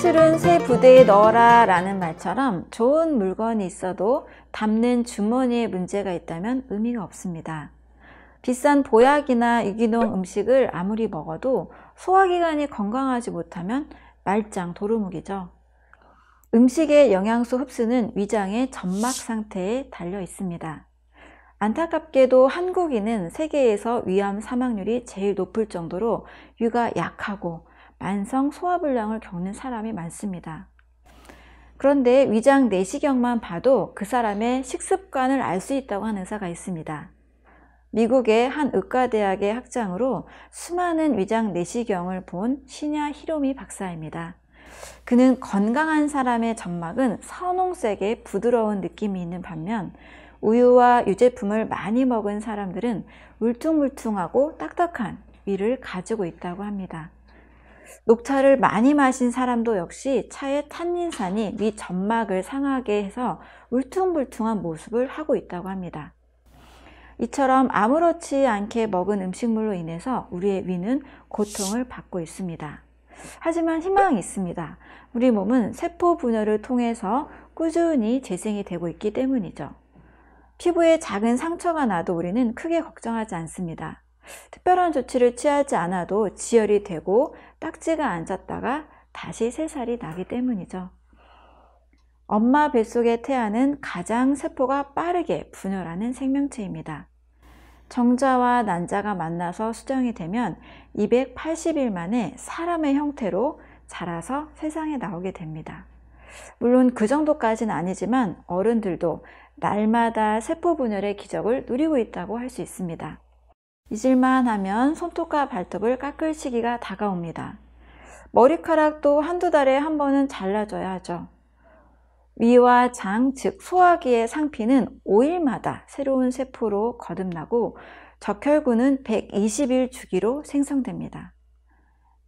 술은 새 부대에 넣어라 라는 말처럼 좋은 물건이 있어도 담는 주머니에 문제가 있다면 의미가 없습니다. 비싼 보약이나 유기농 음식을 아무리 먹어도 소화기관이 건강하지 못하면 말짱 도루묵이죠. 음식의 영양소 흡수는 위장의 점막 상태에 달려 있습니다. 안타깝게도 한국인은 세계에서 위암 사망률이 제일 높을 정도로 위가 약하고 만성 소화불량을 겪는 사람이 많습니다. 그런데 위장 내시경만 봐도 그 사람의 식습관을 알 수 있다고 하는 의사가 있습니다. 미국의 한 의과대학의 학장으로 수많은 위장 내시경을 본 신야 히로미 박사입니다. 그는 건강한 사람의 점막은 선홍색의 부드러운 느낌이 있는 반면 우유와 유제품을 많이 먹은 사람들은 울퉁불퉁하고 딱딱한 위를 가지고 있다고 합니다. 녹차를 많이 마신 사람도 역시 차의 탄닌산이 위 점막을 상하게 해서 울퉁불퉁한 모습을 하고 있다고 합니다. 이처럼 아무렇지 않게 먹은 음식물로 인해서 우리의 위는 고통을 받고 있습니다. 하지만 희망이 있습니다. 우리 몸은 세포 분열을 통해서 꾸준히 재생이 되고 있기 때문이죠. 피부에 작은 상처가 나도 우리는 크게 걱정하지 않습니다. 특별한 조치를 취하지 않아도 지혈이 되고 딱지가 앉았다가 다시 새살이 나기 때문이죠. 엄마 뱃속의 태아는 가장 세포가 빠르게 분열하는 생명체입니다. 정자와 난자가 만나서 수정이 되면 280일 만에 사람의 형태로 자라서 세상에 나오게 됩니다. 물론 그 정도까지는 아니지만 어른들도 날마다 세포 분열의 기적을 누리고 있다고 할 수 있습니다. 잊을만 하면 손톱과 발톱을 깎을 시기가 다가옵니다. 머리카락도 한두 달에 한 번은 잘라줘야 하죠. 위와 장, 즉 소화기의 상피는 5일마다 새로운 세포로 거듭나고 적혈구는 120일 주기로 생성됩니다.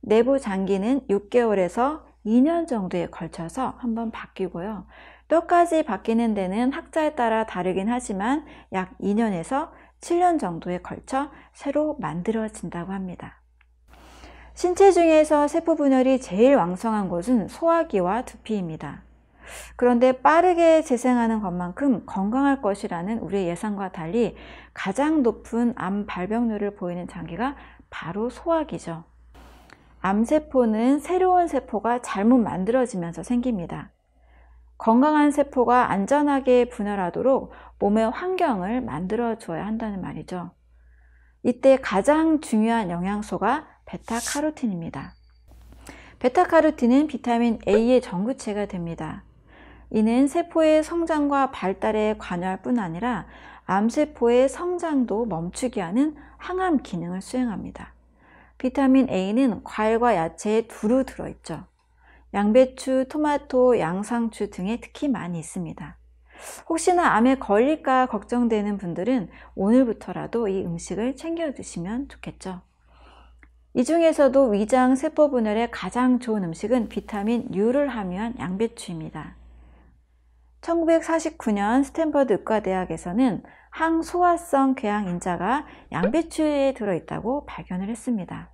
내부 장기는 6개월에서 2년 정도에 걸쳐서 한번 바뀌고요. 뼈까지 바뀌는 데는 학자에 따라 다르긴 하지만 약 2년에서 7년 정도에 걸쳐 새로 만들어진다고 합니다. 신체 중에서 세포 분열이 제일 왕성한 곳은 소화기와 두피입니다. 그런데 빠르게 재생하는 것만큼 건강할 것이라는 우리의 예상과 달리 가장 높은 암 발병률을 보이는 장기가 바로 소화기죠. 암세포는 새로운 세포가 잘못 만들어지면서 생깁니다. 건강한 세포가 안전하게 분열하도록 몸의 환경을 만들어 줘야 한다는 말이죠. 이때 가장 중요한 영양소가 베타카로틴입니다. 베타카로틴은 비타민 A의 전구체가 됩니다. 이는 세포의 성장과 발달에 관여할 뿐 아니라 암세포의 성장도 멈추게 하는 항암 기능을 수행합니다. 비타민 A는 과일과 야채에 두루 들어있죠. 양배추, 토마토, 양상추 등에 특히 많이 있습니다. 혹시나 암에 걸릴까 걱정되는 분들은 오늘부터라도 이 음식을 챙겨 드시면 좋겠죠. 이 중에서도 위장 세포 분열에 가장 좋은 음식은 비타민 U를 함유한 양배추입니다. 1949년 스탠퍼드 의과대학에서는 항소화성 궤양 인자가 양배추에 들어있다고 발견을 했습니다.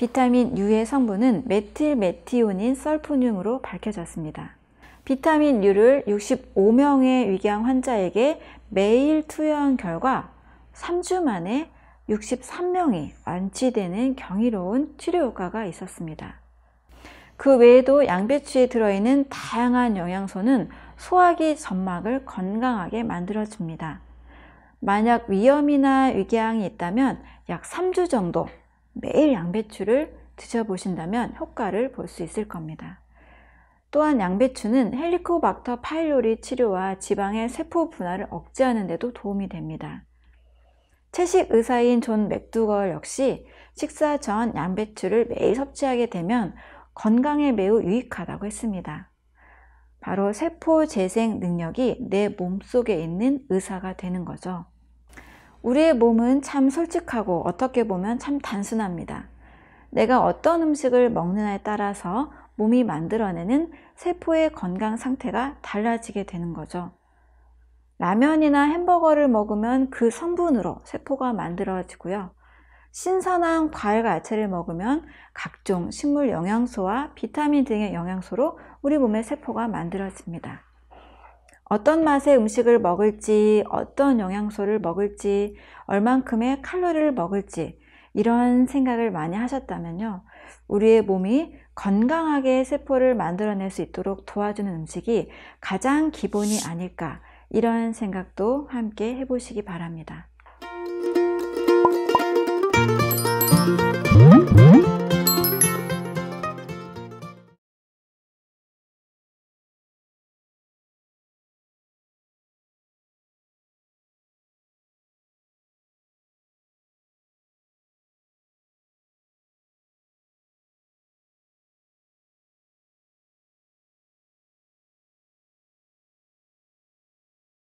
비타민 U의 성분은 메틸메티오닌 설푸늄으로 밝혀졌습니다. 비타민 U를 65명의 위궤양 환자에게 매일 투여한 결과 3주 만에 63명이 완치되는 경이로운 치료 효과가 있었습니다. 그 외에도 양배추에 들어있는 다양한 영양소는 소화기 점막을 건강하게 만들어줍니다. 만약 위염이나 위궤양이 있다면 약 3주 정도 매일 양배추를 드셔보신다면 효과를 볼 수 있을 겁니다. 또한 양배추는 헬리코박터 파일로리 치료와 지방의 세포 분화를 억제하는 데도 도움이 됩니다. 채식 의사인 존 맥두걸 역시 식사 전 양배추를 매일 섭취하게 되면 건강에 매우 유익하다고 했습니다. 바로 세포 재생 능력이 내 몸속에 있는 의사가 되는 거죠. 우리의 몸은 참 솔직하고 어떻게 보면 참 단순합니다. 내가 어떤 음식을 먹느냐에 따라서 몸이 만들어내는 세포의 건강 상태가 달라지게 되는 거죠. 라면이나 햄버거를 먹으면 그 성분으로 세포가 만들어지고요. 신선한 과일과 야채를 먹으면 각종 식물 영양소와 비타민 등의 영양소로 우리 몸의 세포가 만들어집니다. 어떤 맛의 음식을 먹을지, 어떤 영양소를 먹을지, 얼만큼의 칼로리를 먹을지 이런 생각을 많이 하셨다면요. 우리의 몸이 건강하게 세포를 만들어낼 수 있도록 도와주는 음식이 가장 기본이 아닐까 이런 생각도 함께 해보시기 바랍니다.